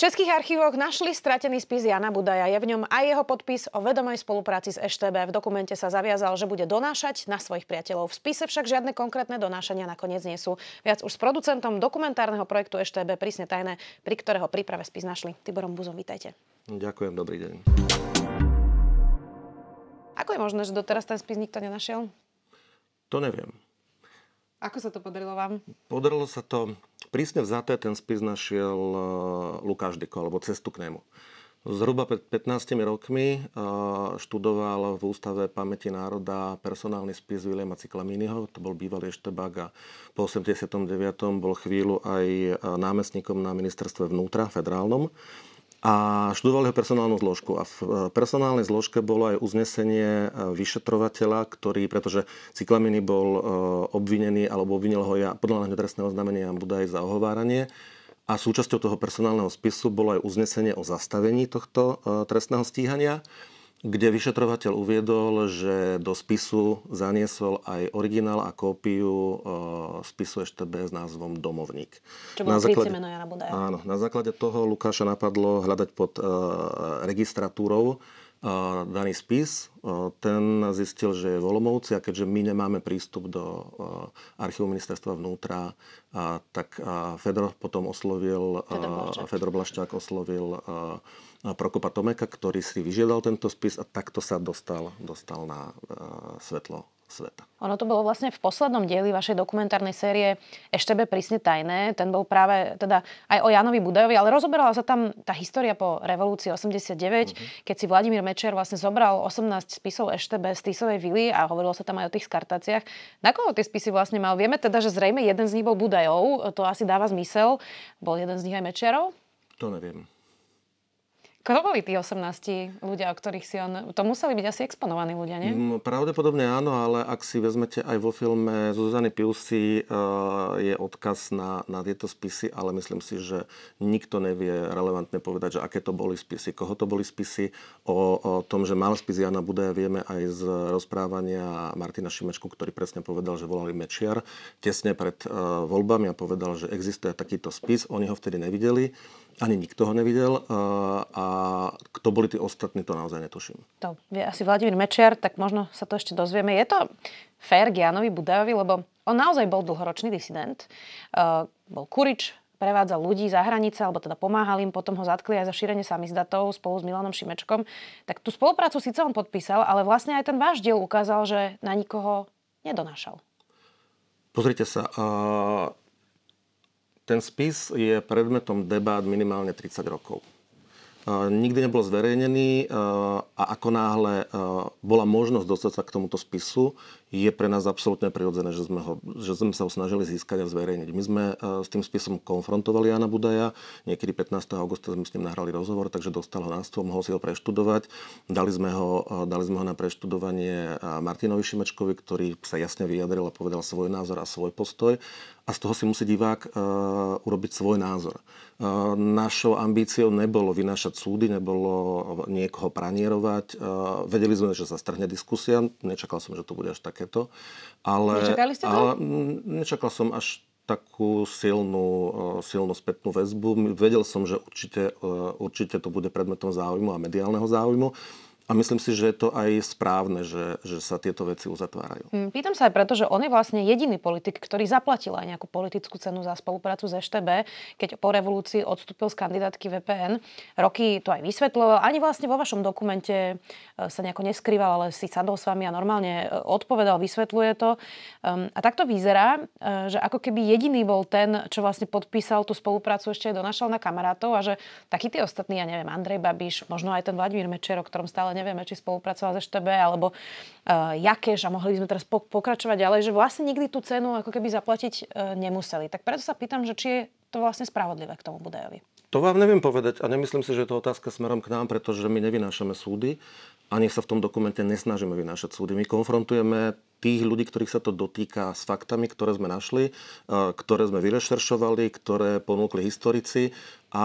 českých archívoch našli stratený spis Jana Budaja. Je v ňom aj jeho podpis o vedomej spolupráci s EŠTB. V dokumente sa zaviazal, že bude donášať na svojich priateľov. V spise však žiadne konkrétne donášania nakoniec nie sú. Viac už s producentom dokumentárneho projektu EŠTB Prísne tajné, pri ktorého príprave spis našli. Tiborom Buzom, vítajte. Ďakujem, dobrý deň. Ako je možné, že doteraz ten spis nikto nenašiel? To neviem. Ako sa to podarilo vám? Podarilo sa to Prísne vzaté ten spis našiel e, Lukáš Diko, alebo cestu k nemu. Zhruba pred 15 rokmi e, študoval v Ústave pamäti národa personálny spis Williama Ciklamínyho, to bol bývalý eštebák a po 89. bol chvíľu aj e, námestníkom na ministerstve vnútra, federálnom a študovali ho personálnu zložku. A v e, personálnej zložke bolo aj uznesenie e, vyšetrovateľa, ktorý, pretože Cyklaminy bol e, obvinený, alebo obvinil ho ja, podľa náhľadného trestného znamenia Jan Budaj za ohováranie. A súčasťou toho personálneho spisu bolo aj uznesenie o zastavení tohto trestného stíhania kde vyšetrovateľ uviedol, že do spisu zaniesol aj originál a kópiu e, spisu EŠTB s názvom Domovník. Čo bol na základe, Jana Budaja. Áno, na základe toho Lukáša napadlo hľadať pod e, registratúrou daný spis. Ten zistil, že je v a keďže my nemáme prístup do archívu ministerstva vnútra, tak Fedor potom oslovil, Fedor Blašťák oslovil Prokopa Tomeka, ktorý si vyžiadal tento spis a takto sa dostal, dostal na svetlo sveta. Ono to bolo vlastne v poslednom dieli vašej dokumentárnej série Eštebe prísne tajné. Ten bol práve teda aj o Janovi Budajovi, ale rozoberala sa tam tá história po revolúcii 89, uh-huh. Mhm. keď si Vladimír Mečer vlastne zobral 18 spisov Eštebe z Tisovej vily a hovorilo sa tam aj o tých skartáciách. Na koho tie spisy vlastne mal? Vieme teda, že zrejme jeden z nich bol Budajov, to asi dáva zmysel. Bol jeden z nich aj Mečerov? To neviem. Kto boli tí 18 ľudia, o ktorých si on... To museli byť asi exponovaní ľudia, nie? Mm, pravdepodobne áno, ale ak si vezmete aj vo filme Zuzany Piusy eh, je odkaz na, na tieto spisy, ale myslím si, že nikto nevie relevantne povedať, že aké to boli spisy, koho to boli spisy. O, o tom, že mal spis Jana Budaja vieme aj z rozprávania Martina Šimečku, ktorý presne povedal, že volali Mečiar tesne pred eh, voľbami a povedal, že existuje takýto spis. Oni ho vtedy nevideli ani nikto ho nevidel eh, a kto boli tí ostatní, to naozaj netuším. To vie asi Vladimír Mečiar, tak možno sa to ešte dozvieme. Je to fér Gianovi Budajovi, lebo on naozaj bol dlhoročný disident. Eh, bol kurič, prevádzal ľudí za hranice, alebo teda pomáhal im, potom ho zatkli aj za šírenie samizdatov spolu s Milanom Šimečkom. Tak tú spoluprácu síce on podpísal, ale vlastne aj ten váš diel ukázal, že na nikoho nedonášal. Pozrite sa, eh, ten spis je predmetom debát minimálne 30 rokov. Nikdy nebol zverejnený a ako náhle bola možnosť dostať sa k tomuto spisu, je pre nás absolútne prirodzené, že sme, ho, že sme sa ho snažili získať a zverejniť. My sme e, s tým spisom konfrontovali Jana Budaja, niekedy 15. augusta sme s ním nahrali rozhovor, takže dostal ho na stôl, mohol si ho preštudovať. Dali sme ho, e, dali sme ho na preštudovanie e, Martinovi Šimečkovi, ktorý sa jasne vyjadril a povedal svoj názor a svoj postoj a z toho si musí divák urobiť svoj názor. Našou ambíciou nebolo vynášať súdy, nebolo niekoho pranierovať. Vedeli sme, že sa strhne diskusia, nečakal som, že to bude až tak takéto. Ale, Nečakali ste to? Ale, mm, nečakal som až takú silnú, e, silnú spätnú väzbu. Vedel som, že určite, e, určite to bude predmetom záujmu a mediálneho záujmu a myslím si, že je to aj správne, že, že sa tieto veci uzatvárajú. Hm, pýtam sa aj preto, že on je vlastne jediný politik, ktorý zaplatil aj nejakú politickú cenu za spoluprácu s EŠTB, keď po revolúcii odstúpil z kandidátky VPN. Roky to aj vysvetloval. Ani vlastne vo vašom dokumente eh, sa nejako neskrýval, ale si sadol s vami a normálne eh, odpovedal, vysvetľuje to. Ehm, a takto vyzerá, eh, že ako keby jediný bol ten, čo vlastne podpísal tú spoluprácu ešte aj donašal na kamarátov a že takí tí ostatní, ja neviem, Andrej Babiš, možno aj ten Vladimír Mečero, ktorom stále nevieme, či spolupracoval s EŠTB, alebo uh, Jakéž a mohli by sme teraz pokračovať ďalej, že vlastne nikdy tú cenu ako keby zaplatiť uh, nemuseli. Tak preto sa pýtam, že či je to vlastne spravodlivé k tomu Budajovi. To vám neviem povedať a nemyslím si, že je to otázka smerom k nám, pretože my nevynášame súdy ani sa v tom dokumente nesnažíme vynášať súdy. My konfrontujeme tých ľudí, ktorých sa to dotýka s faktami, ktoré sme našli, e, ktoré sme vyrešeršovali, ktoré ponúkli historici a, a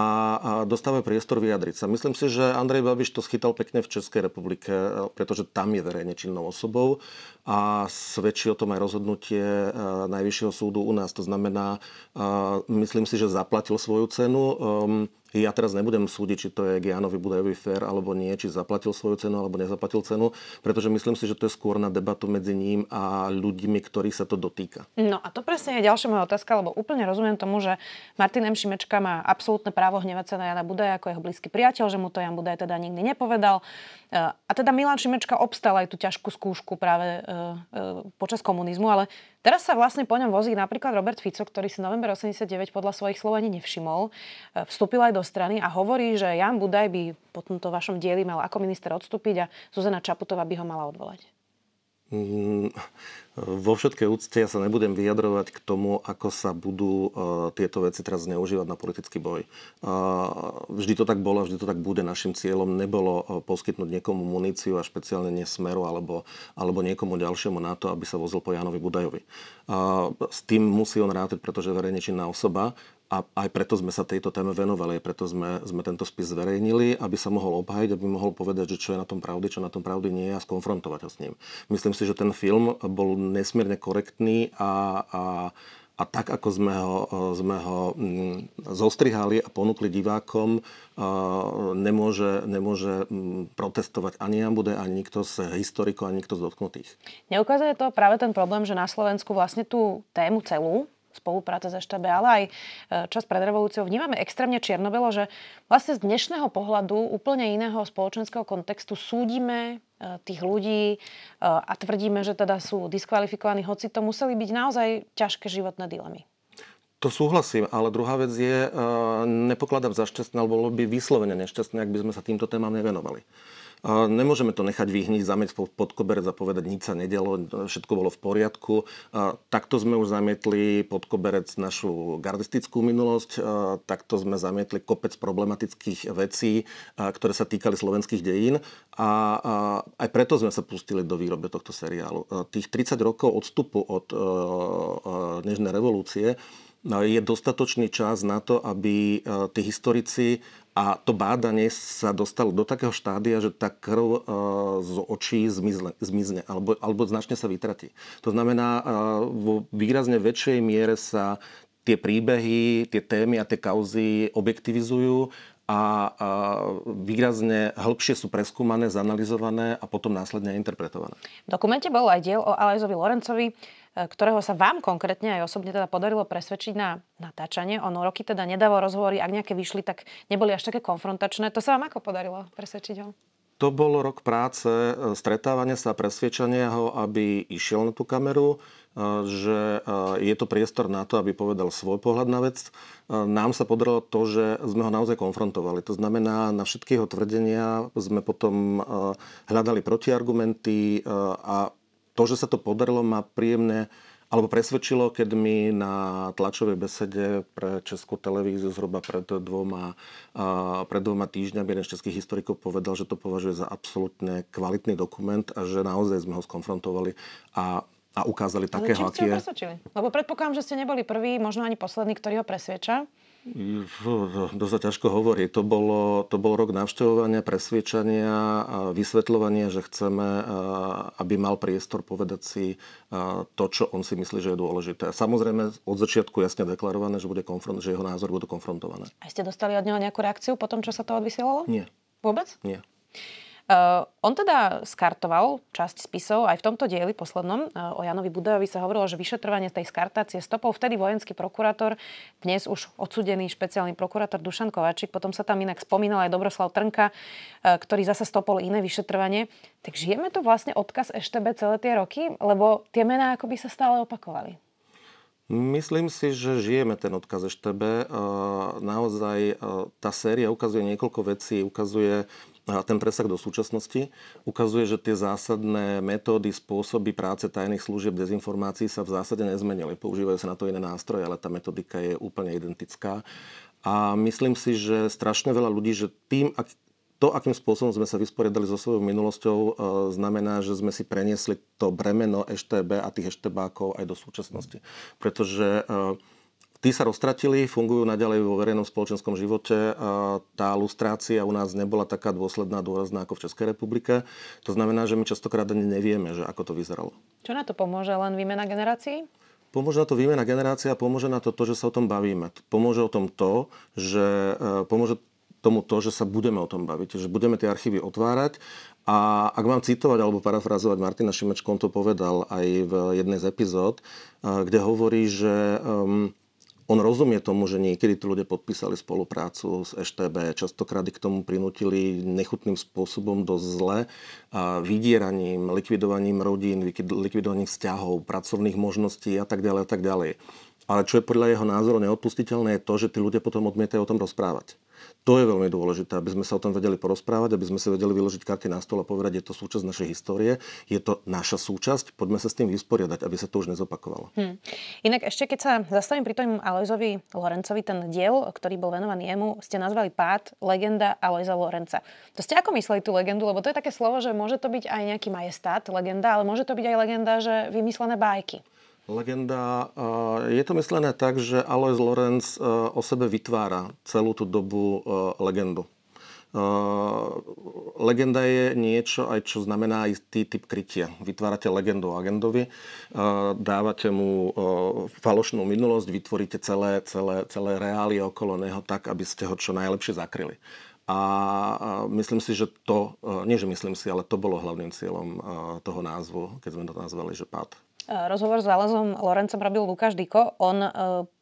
dostávame priestor vyjadriť sa. Myslím si, že Andrej Babiš to schytal pekne v Českej republike, e, pretože tam je verejne činnou osobou a svedčí o tom aj rozhodnutie e, Najvyššieho súdu u nás. To znamená, myslím si, že zaplatil svoju cenu. Ehm, ja teraz nebudem súdiť, či to je Gianovi Budajovi fér alebo nie, či zaplatil svoju cenu alebo nezaplatil cenu, pretože myslím si, že to je skôr na debatu medzi ním a ľuďmi, ktorí sa to dotýka. No a to presne je ďalšia moja otázka, lebo úplne rozumiem tomu, že Martin M. Šimečka má absolútne právo hnevať sa na Jana Budaja ako jeho blízky priateľ, že mu to Jan Budaj teda nikdy nepovedal. Eh, a teda Milan Šimečka obstal aj tú ťažkú skúšku práve eh, eh, počas komunizmu, ale Teraz sa vlastne po ňom vozí napríklad Robert Fico, ktorý si november 89 podľa svojich slov ani nevšimol, vstúpil aj do strany a hovorí, že Jan Budaj by po tomto vašom dieli mal ako minister odstúpiť a Zuzana Čaputová by ho mala odvolať. Mm, vo všetkej úcte ja sa nebudem vyjadrovať k tomu, ako sa budú e, tieto veci teraz zneužívať na politický boj. E, vždy to tak bolo, vždy to tak bude. Našim cieľom nebolo e, poskytnúť niekomu muníciu a špeciálne nesmeru alebo, alebo niekomu ďalšiemu na to, aby sa vozil po Jánovi Budajovi. S tým musí on rátať, pretože verejne činná osoba a aj preto sme sa tejto téme venovali, aj preto sme, sme tento spis zverejnili, aby sa mohol obhajiť, aby mohol povedať, že čo je na tom pravdy, čo na tom pravdy nie je a skonfrontovať ho s ním. Myslím si, že ten film bol nesmierne korektný a, a, a tak, ako sme ho, sme ho mm, zostrihali a ponúkli divákom, e, nemôže, nemôže mm, protestovať ani bude, ani nikto z historikov, ani nikto z dotknutých. Neukazuje to práve ten problém, že na Slovensku vlastne tú tému celú spolupráca za EŠTB, ale aj e, čas pred revolúciou, vnímame extrémne čiernobelo, že vlastne z dnešného pohľadu úplne iného spoločenského kontextu súdime e, tých ľudí e, a tvrdíme, že teda sú diskvalifikovaní, hoci to museli byť naozaj ťažké životné dilemy. To súhlasím, ale druhá vec je, nepokladám za šťastné, alebo by vyslovene nešťastné, ak by sme sa týmto témam nevenovali. Nemôžeme to nechať vyhniť, zamieť pod koberec a povedať, nič sa nedelo, všetko bolo v poriadku. Takto sme už zamietli pod koberec našu gardistickú minulosť, takto sme zamietli kopec problematických vecí, ktoré sa týkali slovenských dejín a aj preto sme sa pustili do výroby tohto seriálu. Tých 30 rokov odstupu od Nežnej revolúcie No, je dostatočný čas na to, aby e, tí historici a to bádanie sa dostalo do takého štádia, že tá krv e, z očí zmizne, zmizne alebo, alebo značne sa vytratí. To znamená, e, vo výrazne väčšej miere sa tie príbehy, tie témy a tie kauzy objektivizujú a, výrazne hĺbšie sú preskúmané, zanalizované a potom následne interpretované. V dokumente bol aj diel o Alajzovi Lorencovi, E, ktorého sa vám konkrétne aj osobne teda podarilo presvedčiť na natáčanie. On roky teda nedával rozhovory, ak nejaké vyšli, tak neboli až také konfrontačné. To sa vám ako podarilo presvedčiť ho? To bol rok práce, e, stretávania sa, presviečania ho, aby išiel na tú kameru, e, že je to priestor na to, aby povedal svoj pohľad na vec. Nám sa podarilo to, že sme ho naozaj konfrontovali. To znamená, na všetky jeho tvrdenia sme potom hľadali protiargumenty a to, že sa to podarilo, ma príjemne alebo presvedčilo, keď mi na tlačovej besede pre Českú televíziu zhruba pred dvoma, pred dvoma týždňami jeden z českých historikov povedal, že to považuje za absolútne kvalitný dokument a že naozaj sme ho skonfrontovali a a ukázali takého, no, aký je. Presvedčili? Lebo predpokladám, že ste neboli prvý, možno ani posledný, ktorý ho presvieča. Dosť sa ťažko hovorí. To, bolo, to bol rok navštevovania, presviečania, a vysvetľovania, že chceme, aby mal priestor povedať si to, čo on si myslí, že je dôležité. Samozrejme, od začiatku jasne deklarované, že, bude konfront, že jeho názor budú konfrontované. A ste dostali od neho nejakú reakciu po tom, čo sa to odvysielalo? Nie. Vôbec? Nie. Uh, on teda skartoval časť spisov, aj v tomto dieli poslednom uh, o Janovi Budajovi sa hovorilo, že vyšetrovanie tej skartácie stopov. vtedy vojenský prokurátor, dnes už odsudený špeciálny prokurátor Dušan Kovačik, potom sa tam inak spomínal aj Dobroslav Trnka, uh, ktorý zase stopol iné vyšetrovanie. Tak žijeme to vlastne odkaz Eštebe celé tie roky, lebo tie mená akoby sa stále opakovali. Myslím si, že žijeme ten odkaz Eštebe. Naozaj tá séria ukazuje niekoľko vecí. Ukazuje No a ten presah do súčasnosti ukazuje, že tie zásadné metódy, spôsoby práce tajných služieb dezinformácií sa v zásade nezmenili. Používajú sa na to iné nástroje, ale tá metodika je úplne identická. A myslím si, že strašne veľa ľudí, že tým, ak, to, akým spôsobom sme sa vysporiadali so svojou minulosťou, e, znamená, že sme si preniesli to bremeno EŠTB a tých EŠTBákov aj do súčasnosti. Pretože e, Tí sa roztratili, fungujú naďalej vo verejnom spoločenskom živote a tá lustrácia u nás nebola taká dôsledná, dôrazná ako v Českej republike. To znamená, že my častokrát ani nevieme, že ako to vyzeralo. Čo na to pomôže? Len výmena generácií? Pomôže na to výmena generácia, pomôže na to to, že sa o tom bavíme. Pomôže o tom to, že e, pomôže tomu to, že sa budeme o tom baviť, že budeme tie archívy otvárať. A ak mám citovať alebo parafrazovať, Martina Šimečko on to povedal aj v jednej z epizód, e, kde hovorí, že um, on rozumie tomu, že niekedy tu ľudia podpísali spoluprácu s EŠTB, častokrát ich k tomu prinútili nechutným spôsobom do zle, a vydieraním, likvidovaním rodín, likvidovaním vzťahov, pracovných možností a tak ďalej a tak ďalej. Ale čo je podľa jeho názoru neodpustiteľné, je to, že tí ľudia potom odmietajú o tom rozprávať. To je veľmi dôležité, aby sme sa o tom vedeli porozprávať, aby sme si vedeli vyložiť karty na stôl a povedať, je to súčasť našej histórie, je to naša súčasť, poďme sa s tým vysporiadať, aby sa to už nezopakovalo. Hmm. Inak ešte keď sa zastavím pri tom Alojzovi Lorencovi, ten diel, ktorý bol venovaný jemu, ste nazvali pád legenda Alojza Lorenca. To ste ako mysleli tú legendu, lebo to je také slovo, že môže to byť aj nejaký majestát, legenda, ale môže to byť aj legenda, že vymyslené bájky. Legenda je to myslené tak, že Alois Lorenz e, o sebe vytvára celú tú dobu e, legendu. E, legenda je niečo, aj čo znamená istý typ krytia. Vytvárate legendu o agendovi, dávate mu falošnú minulosť, vytvoríte celé, celé, celé reálie okolo neho tak, aby ste ho čo najlepšie zakryli. A myslím si, že to, nie že myslím si, ale to bolo hlavným cieľom toho názvu, keď sme to nazvali, že pád. Eh, rozhovor s Alezom Lorencom robil Lukáš Diko. On eh,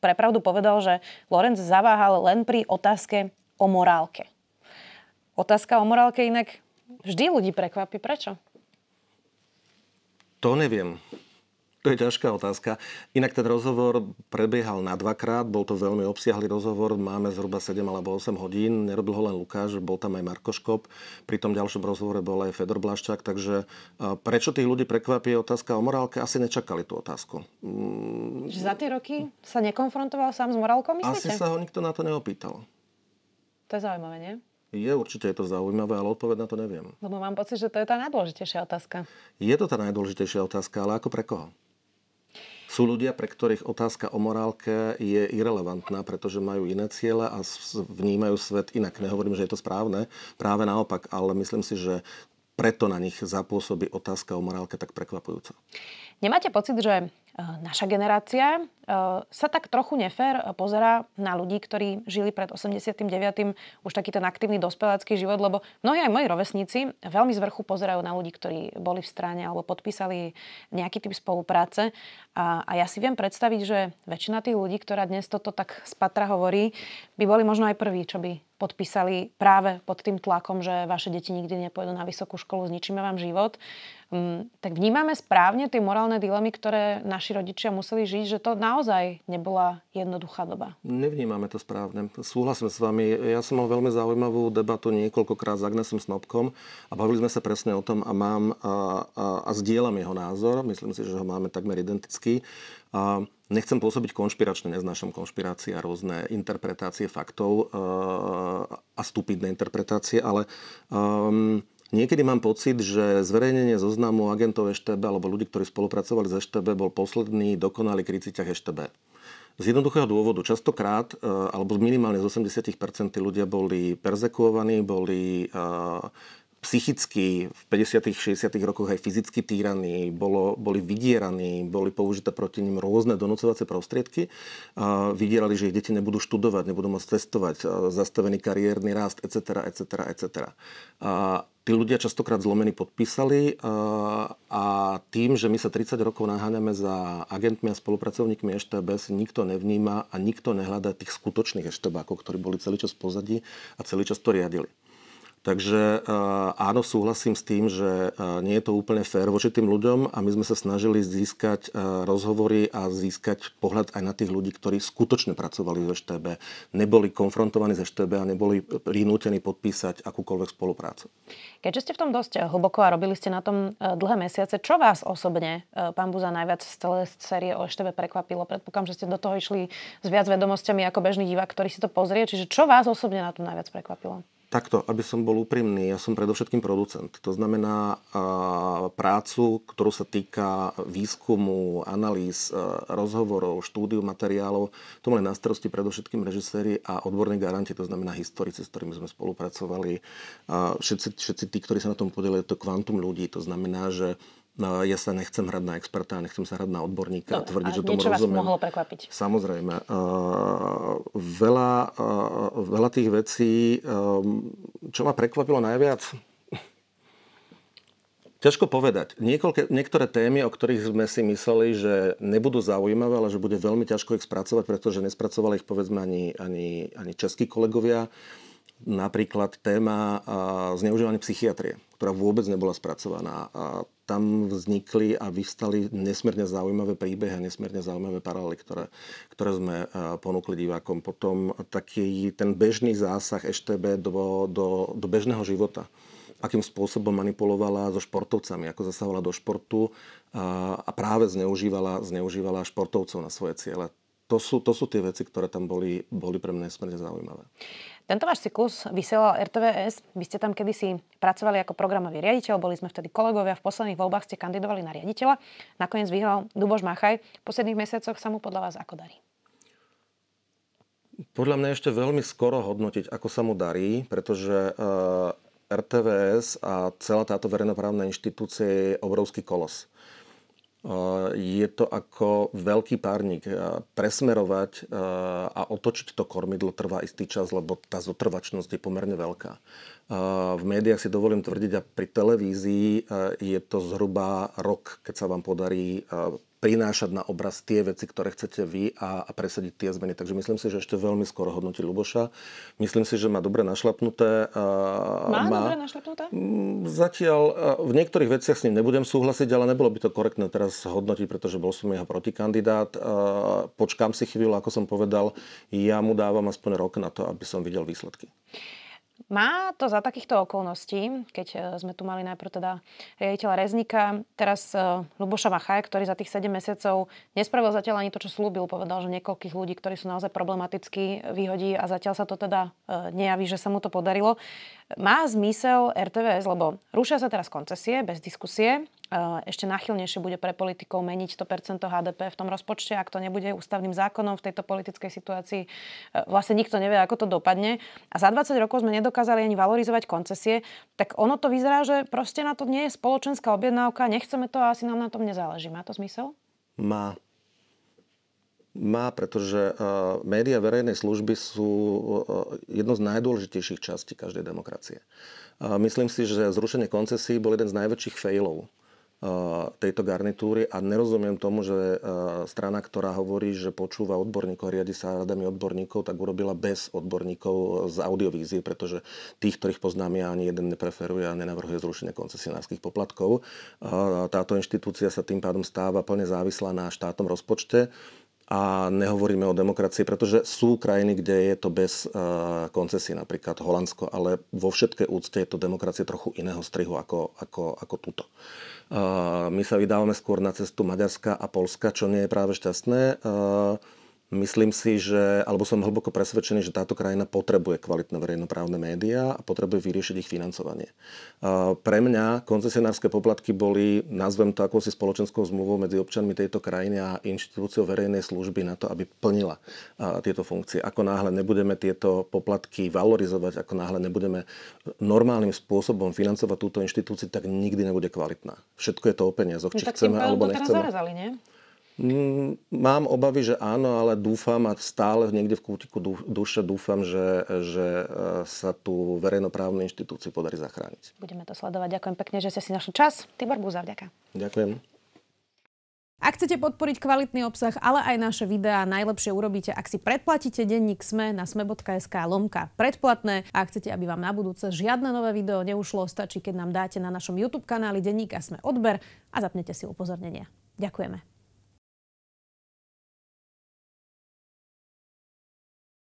prepravdu povedal, že Lorenc zaváhal len pri otázke o morálke. Otázka o morálke inak vždy ľudí prekvapí. Prečo? To neviem. To je ťažká otázka. Inak ten rozhovor prebiehal na dvakrát, bol to veľmi obsiahly rozhovor, máme zhruba 7 alebo 8 hodín, nerobil ho len Lukáš, bol tam aj Marko Škop, pri tom ďalšom rozhovore bol aj Fedor Blaščák, takže e, prečo tých ľudí prekvapí otázka o morálke, asi nečakali tú otázku. Mm. Že za tie roky sa nekonfrontoval sám s morálkou, myslíte? Asi sa ho nikto na to neopýtal. To je zaujímavé, nie? Je, určite je to zaujímavé, ale odpoveď na to neviem. Lebo mám pocit, že to je tá najdôležitejšia otázka. Je to tá najdôležitejšia otázka, ale ako pre koho? Sú ľudia, pre ktorých otázka o morálke je irrelevantná, pretože majú iné ciele a vnímajú svet inak. Nehovorím, že je to správne, práve naopak, ale myslím si, že preto na nich zapôsobí otázka o morálke tak prekvapujúco. Nemáte pocit, že Eh, naša generácia eh, sa tak trochu nefér eh, pozera na ľudí, ktorí žili pred 89. už taký ten aktívny dospelácky život, lebo mnohí aj moji rovesníci veľmi zvrchu pozerajú na ľudí, ktorí boli v strane alebo podpísali nejaký typ spolupráce. A, a ja si viem predstaviť, že väčšina tých ľudí, ktorá dnes toto tak spatra hovorí, by boli možno aj prví, čo by podpísali práve pod tým tlakom, že vaše deti nikdy nepôjdu na vysokú školu, zničíme vám život. Mm, tak vnímame správne tie morálne dilemy, ktoré naši rodičia museli žiť, že to naozaj nebola jednoduchá doba. Nevnímame to správne. Súhlasím s vami. Ja som mal veľmi zaujímavú debatu niekoľkokrát s Agnesom Snobkom a bavili sme sa presne o tom a mám a, a, a zdieľam jeho názor. Myslím si, že ho máme takmer identický. A, Nechcem pôsobiť konšpiračne, neznášam konšpirácie a rôzne interpretácie faktov a stupidné interpretácie, ale um, Niekedy mám pocit, že zverejnenie zoznamu agentov EŠTB alebo ľudí, ktorí spolupracovali s EŠTB, bol posledný dokonalý kriciťah EŠTB. Z jednoduchého dôvodu. Častokrát, e, alebo minimálne z 80% ľudia boli perzekuovaní, boli e, psychicky v 50. 60. rokoch aj fyzicky týraní, bolo, boli vydieraní, boli použité proti nim rôzne donocovacie prostriedky. A vydierali, že ich deti nebudú študovať, nebudú môcť cestovať, zastavený kariérny rast, etc., etc., etc. A tí ľudia častokrát zlomení podpísali a, a tým, že my sa 30 rokov naháňame za agentmi a spolupracovníkmi EŠTB, si nikto nevníma a nikto nehľadá tých skutočných eštebákov, ktorí boli celý čas pozadí a celý čas to riadili. Takže eh, áno, súhlasím s tým, že eh, nie je to úplne fér voči tým ľuďom a my sme sa snažili získať eh, rozhovory a získať pohľad aj na tých ľudí, ktorí skutočne pracovali v EŠTB, neboli konfrontovaní s EŠTB a neboli prinútení podpísať akúkoľvek spoluprácu. Keďže ste v tom dosť hlboko a robili ste na tom dlhé mesiace, čo vás osobne, pán Buza, najviac z celej série o EŠTB prekvapilo? Predpokladám, že ste do toho išli s viac vedomosťami ako bežný divák, ktorý si to pozrie. Čiže čo vás osobne na tom najviac prekvapilo? Takto, aby som bol úprimný, ja som predovšetkým producent. To znamená prácu, ktorú sa týka výskumu, analýz, rozhovorov, štúdiu materiálov, to mali na starosti predovšetkým režiséri a odborní garanti, to znamená historici, s ktorými sme spolupracovali. Všetci, všetci tí, ktorí sa na tom podelili, to kvantum ľudí, to znamená, že No, ja sa nechcem hrať na experta, nechcem sa hrať na odborníka no, a tvrdiť, že tomu rozumiem. Niečo vás mohlo prekvapiť. Samozrejme. Eh, veľa, eh, veľa tých vecí, eh, čo ma prekvapilo najviac, Ťažko povedať. Niekoľke, niektoré témy, o ktorých sme si mysleli, že nebudú zaujímavé, ale že bude veľmi ťažko ich spracovať, pretože nespracovali ich povedzme ani, ani, ani českí kolegovia napríklad téma zneužívania psychiatrie, ktorá vôbec nebola spracovaná. A tam vznikli a vyvstali nesmierne zaujímavé príbehy a nesmierne zaujímavé paralely, ktoré, ktoré sme e, ponúkli divákom. Potom taký ten bežný zásah EŠTB do, do, do bežného života akým spôsobom manipulovala so športovcami, ako zasahovala do športu a práve zneužívala, zneužívala športovcov na svoje ciele to sú, to sú tie veci, ktoré tam boli, boli pre mňa nesmierne zaujímavé. Tento váš cyklus vysielal RTVS. Vy ste tam kedysi pracovali ako programový riaditeľ, boli sme vtedy kolegovia, v posledných voľbách ste kandidovali na riaditeľa. Nakoniec vyhral Duboš Machaj. V posledných mesiacoch sa mu podľa vás ako darí? Podľa mňa ešte veľmi skoro hodnotiť, ako sa mu darí, pretože eh, RTVS a celá táto verejnoprávna inštitúcia je obrovský kolos Eh, je to ako veľký párnik. Eh, presmerovať eh, a otočiť to kormidlo trvá istý čas, lebo tá zotrvačnosť je pomerne veľká. V médiách si dovolím tvrdiť a pri televízii je to zhruba rok, keď sa vám podarí prinášať na obraz tie veci, ktoré chcete vy a, a presadiť tie zmeny. Takže myslím si, že ešte veľmi skoro hodnotí Luboša. Myslím si, že má dobre našlapnuté. Má, má dobre našlapnuté? Mm, zatiaľ v niektorých veciach s ním nebudem súhlasiť, ale nebolo by to korektné teraz hodnotiť, pretože bol som jeho protikandidát. Počkám si chvíľu, ako som povedal, ja mu dávam aspoň rok na to, aby som videl výsledky. Má to za takýchto okolností, keď e, sme tu mali najprv teda riaditeľa Reznika, teraz Luboša e, Machaja, ktorý za tých 7 mesiacov nespravil zatiaľ ani to, čo slúbil. Povedal, že niekoľkých ľudí, ktorí sú naozaj problematickí, e, vyhodí a zatiaľ sa to teda nejaví, že sa mu to podarilo. Má zmysel RTVS, lebo rušia sa teraz koncesie bez diskusie, Eh, ešte nachylnejšie bude pre politikov meniť to percento HDP v tom rozpočte, ak to nebude ústavným zákonom v tejto politickej situácii. Eh, vlastne nikto nevie, ako to dopadne. A za 20 rokov sme nedokázali ani valorizovať koncesie, tak ono to vyzerá, že proste na to nie je spoločenská objednávka, nechceme to a asi nám na tom nezáleží. Má to zmysel? Má. Má, pretože uh, verejnej služby sú uh, jedno z najdôležitejších častí každej demokracie. Uh, myslím si, že zrušenie koncesí bol jeden z najväčších failov Eh, tejto garnitúry a nerozumiem tomu, že eh, strana, ktorá hovorí, že počúva odborníkov, riadi sa radami odborníkov, tak urobila bez odborníkov eh, z audiovízie, pretože tých, ktorých poznám ja, ani jeden nepreferuje a nenavrhuje zrušenie koncesionárskych poplatkov. Táto inštitúcia sa tým pádom stáva plne závislá na štátnom rozpočte a nehovoríme o demokracii, pretože sú krajiny, kde je to bez eh, koncesí, napríklad Holandsko, ale vo všetkej úcte je to demokracie trochu iného strihu ako, ako, ako túto. Eh, my sa vydávame skôr na cestu Maďarska a Polska, čo nie je práve šťastné. Eh, Myslím si, že, alebo som hlboko presvedčený, že táto krajina potrebuje kvalitné verejnoprávne médiá a potrebuje vyriešiť ich financovanie. Pre mňa koncesionárske poplatky boli, nazvem to akousi spoločenskou zmluvou medzi občanmi tejto krajiny a inštitúciou verejnej služby na to, aby plnila tieto funkcie. Ako náhle nebudeme tieto poplatky valorizovať, ako náhle nebudeme normálnym spôsobom financovať túto inštitúciu, tak nikdy nebude kvalitná. Všetko je to o peniazoch, či no, chceme alebo nechceme. Zarezali, nie? Mm, mám obavy, že áno, ale dúfam a stále niekde v kútiku duše dúfam, že, že eh, sa tu verejnoprávne inštitúcie podarí zachrániť. Budeme to sledovať. Ďakujem pekne, že ste si našli čas. Tibor Búza, vďaka. Ďakujem. Ak chcete podporiť kvalitný obsah, ale aj naše videá, najlepšie urobíte, ak si predplatíte denník SME na sme.sk lomka predplatné a ak chcete, aby vám na budúce žiadne nové video neušlo, stačí, keď nám dáte na našom YouTube kanáli denník a SME odber a zapnete si upozornenia. Ďakujeme.